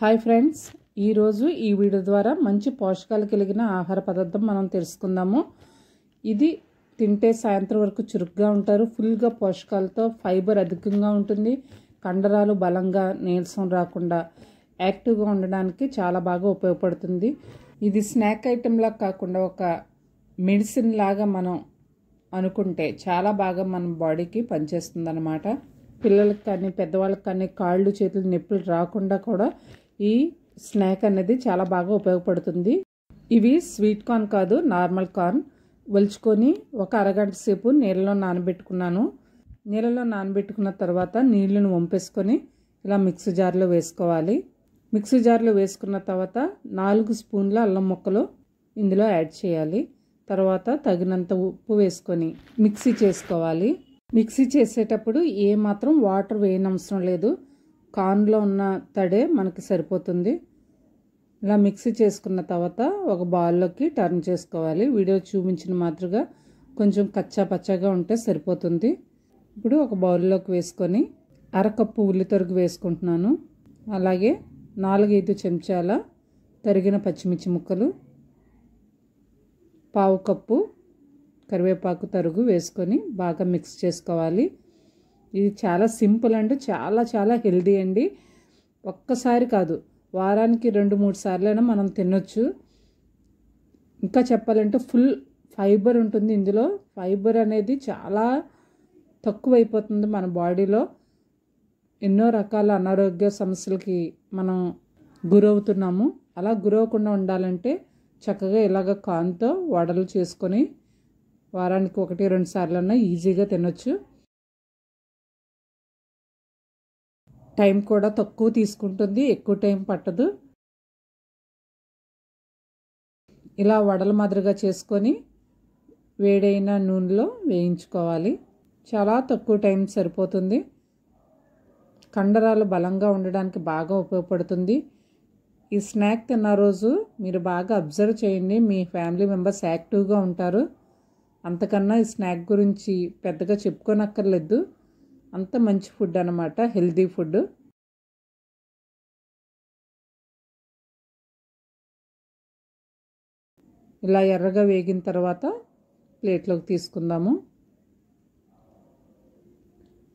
hi friends ఈరోజు ఈ video ద్వారా మంచి పోషకాలు కలిగిన ఆహార పదార్థం మనం తెలుసుకుందాము ఇది తింటే సాయంత్రం వరకు చురుగ్గా ఉంటారు ఫుల్గా పోషకాలతో ఫైబర్ అధికంగా ఉంటుంది కండరాలు బలంగా నీరసం రాకుండా యాక్టివ్గా ఉండడానికి చాలా బాగా ఉపయోగపడుతుంది ఇది స్నాక్ ఐటెంలా కాకుండా ఒక మెడిసిన్ లాగా మనం అనుకుంటే చాలా బాగా మన బాడీకి పనిచేస్తుంది అన్నమాట పిల్లలకు కానీ పెద్దవాళ్ళకి కానీ కాళ్ళు చేతులు నొప్పులు రాకుండా కూడా ఈ స్నాక్ అనేది చాలా బాగా ఉపయోగపడుతుంది ఇవి స్వీట్ కార్న్ కాదు నార్మల్ కార్న్ ఒలుచుకొని ఒక అరగంట సేపు నీళ్ళలో నానబెట్టుకున్నాను నీళ్ళలో నానబెట్టుకున్న తర్వాత నీళ్ళను వంపేసుకొని ఇలా మిక్సీ జార్లో వేసుకోవాలి మిక్సీ జార్లో వేసుకున్న తర్వాత నాలుగు స్పూన్ల అల్లం ముక్కలు ఇందులో యాడ్ చేయాలి తర్వాత తగినంత ఉప్పు వేసుకొని మిక్సీ చేసుకోవాలి మిక్సీ చేసేటప్పుడు ఏ మాత్రం వాటర్ వేయనవసరం లేదు కార్న్లో ఉన్న తడే మనకి సరిపోతుంది ఇలా మిక్సీ చేసుకున్న తర్వాత ఒక బౌల్లోకి టర్న్ చేసుకోవాలి వీడియో చూపించిన మాత్రగా కొంచెం కచ్చా పచ్చగా ఉంటే సరిపోతుంది ఇప్పుడు ఒక బౌల్లోకి వేసుకొని అరకప్పు ఉల్లి తరుగు వేసుకుంటున్నాను అలాగే నాలుగైదు చెంచాల తరిగిన పచ్చిమిర్చి ముక్కలు పావు కప్పు కరివేపాకు తరుగు వేసుకొని బాగా మిక్స్ చేసుకోవాలి ఇది చాలా సింపుల్ అండి చాలా చాలా హెల్దీ అండి ఒక్కసారి కాదు వారానికి రెండు మూడు సార్లైనా మనం తినొచ్చు ఇంకా చెప్పాలంటే ఫుల్ ఫైబర్ ఉంటుంది ఇందులో ఫైబర్ అనేది చాలా తక్కువైపోతుంది మన బాడీలో ఎన్నో రకాల అనారోగ్య సమస్యలకి మనం గురవుతున్నాము అలా గురవకుండా ఉండాలంటే చక్కగా ఇలాగ కాన్తో వడలు చేసుకొని వారానికి ఒకటి రెండు సార్లు అన్నా ఈజీగా తినొచ్చు టైం కూడా తక్కువ తీసుకుంటుంది ఎక్కువ టైం పట్టదు ఇలా వడల మాదిరిగా చేసుకొని వేడైన నూనెలో వేయించుకోవాలి చాలా తక్కువ టైం సరిపోతుంది కండరాలు బలంగా ఉండడానికి బాగా ఉపయోగపడుతుంది ఈ స్నాక్ తిన్న రోజు మీరు బాగా అబ్జర్వ్ చేయండి మీ ఫ్యామిలీ మెంబర్స్ యాక్టివ్గా ఉంటారు అంతకన్నా ఈ స్నాక్ గురించి పెద్దగా చెప్పుకోనక్కర్లేదు అంత మంచి ఫుడ్ అనమాట హెల్తీ ఫుడ్ ఇలా ఎర్రగా వేగిన తర్వాత ప్లేట్లోకి తీసుకుందాము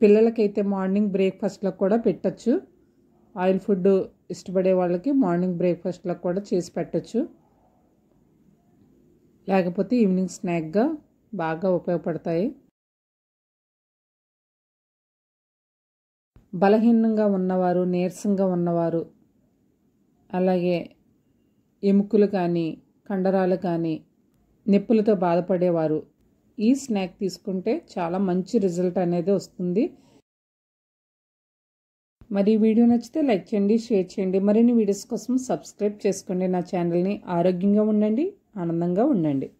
పిల్లలకైతే మార్నింగ్ బ్రేక్ఫాస్ట్లో కూడా పెట్టచ్చు ఆయిల్ ఫుడ్ ఇష్టపడే వాళ్ళకి మార్నింగ్ బ్రేక్ఫాస్ట్లో కూడా చేసి పెట్టచ్చు లేకపోతే ఈవినింగ్ స్నాక్గా బాగా ఉపయోగపడతాయి బలహీనంగా ఉన్నవారు నీరసంగా ఉన్నవారు అలాగే ఎముకలు కానీ కండరాలు కానీ నొప్పులతో బాధపడేవారు ఈ స్నాక్ తీసుకుంటే చాలా మంచి రిజల్ట్ అనేది వస్తుంది మరి వీడియో నచ్చితే లైక్ చేయండి షేర్ చేయండి మరిన్ని వీడియోస్ కోసం సబ్స్క్రైబ్ చేసుకోండి నా ఛానల్ని ఆరోగ్యంగా ఉండండి ఆనందంగా ఉండండి